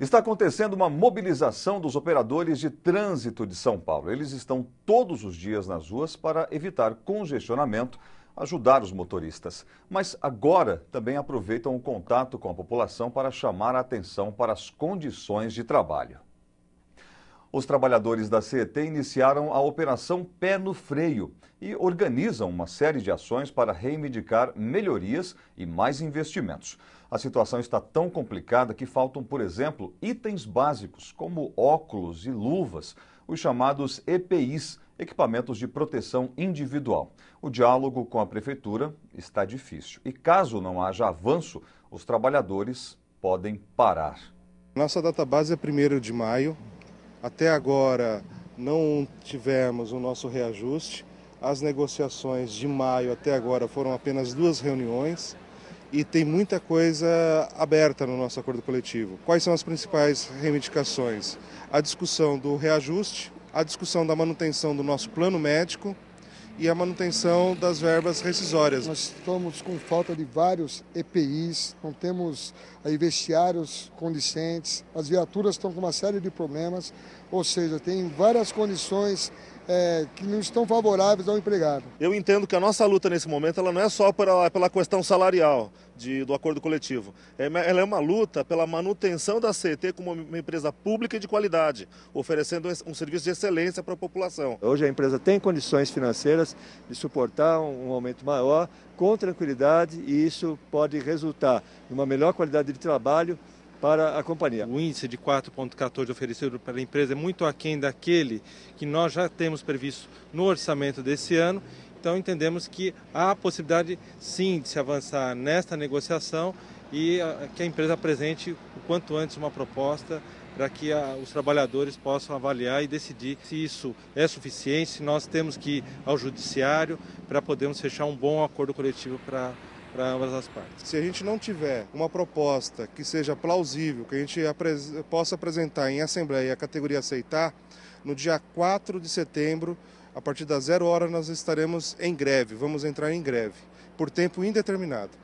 Está acontecendo uma mobilização dos operadores de trânsito de São Paulo. Eles estão todos os dias nas ruas para evitar congestionamento, ajudar os motoristas. Mas agora também aproveitam o contato com a população para chamar a atenção para as condições de trabalho. Os trabalhadores da CET iniciaram a operação Pé no Freio e organizam uma série de ações para reivindicar melhorias e mais investimentos. A situação está tão complicada que faltam, por exemplo, itens básicos como óculos e luvas, os chamados EPIs, equipamentos de proteção individual. O diálogo com a prefeitura está difícil e caso não haja avanço, os trabalhadores podem parar. Nossa data base é 1 de maio, até agora não tivemos o nosso reajuste. As negociações de maio até agora foram apenas duas reuniões e tem muita coisa aberta no nosso acordo coletivo. Quais são as principais reivindicações? A discussão do reajuste, a discussão da manutenção do nosso plano médico, e a manutenção das verbas rescisórias. Nós estamos com falta de vários EPIs, não temos aí eh, vestiários condicentes, as viaturas estão com uma série de problemas, ou seja, tem várias condições é, que não estão favoráveis ao empregado. Eu entendo que a nossa luta nesse momento ela não é só pela, pela questão salarial de, do acordo coletivo, é, ela é uma luta pela manutenção da CET como uma empresa pública e de qualidade, oferecendo um serviço de excelência para a população. Hoje a empresa tem condições financeiras capaz de suportar um, aumento maior com tranquilidade e isso pode resultar em uma melhor qualidade de trabalho para a companhia. O índice de 4,14 oferecido pela empresa é muito aquém daquele que nós já temos previsto no orçamento desse ano então entendemos que há a possibilidade sim de se avançar nesta negociação e ah, que a empresa apresente o quanto antes uma proposta para que ah, os trabalhadores possam avaliar e decidir se isso é suficiente, se nós temos que ir ao judiciário para podermos fechar um bom acordo coletivo para para ambas as partes. Se a gente não tiver uma proposta que seja plausível, que a gente apres... possa apresentar em assembleia e a categoria aceitar, no dia 4 de setembro a partir das zero hora nós estaremos em greve, vamos entrar em greve, por tempo indeterminado.